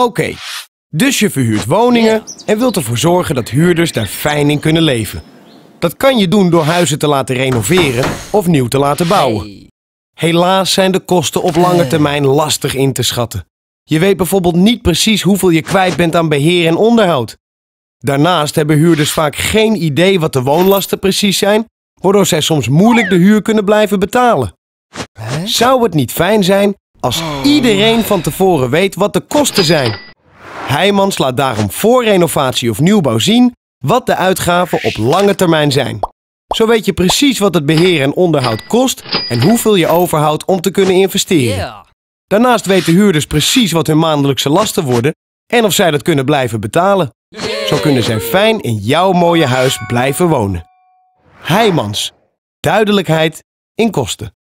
Oké, dus je verhuurt woningen en wilt ervoor zorgen dat huurders daar fijn in kunnen leven. Dat kan je doen door huizen te laten renoveren of nieuw te laten bouwen. Helaas zijn de kosten op lange termijn lastig in te schatten. Je weet bijvoorbeeld niet precies hoeveel je kwijt bent aan beheer en onderhoud. Daarnaast hebben huurders vaak geen idee wat de woonlasten precies zijn, waardoor zij soms moeilijk de huur kunnen blijven betalen. Zou het niet fijn zijn als oh. iedereen van tevoren weet wat de kosten zijn. Heijmans laat daarom voor renovatie of nieuwbouw zien wat de uitgaven op lange termijn zijn. Zo weet je precies wat het beheer en onderhoud kost en hoeveel je overhoudt om te kunnen investeren. Daarnaast weten huurders precies wat hun maandelijkse lasten worden en of zij dat kunnen blijven betalen. Zo kunnen zij fijn in jouw mooie huis blijven wonen. Heijmans. Duidelijkheid in kosten.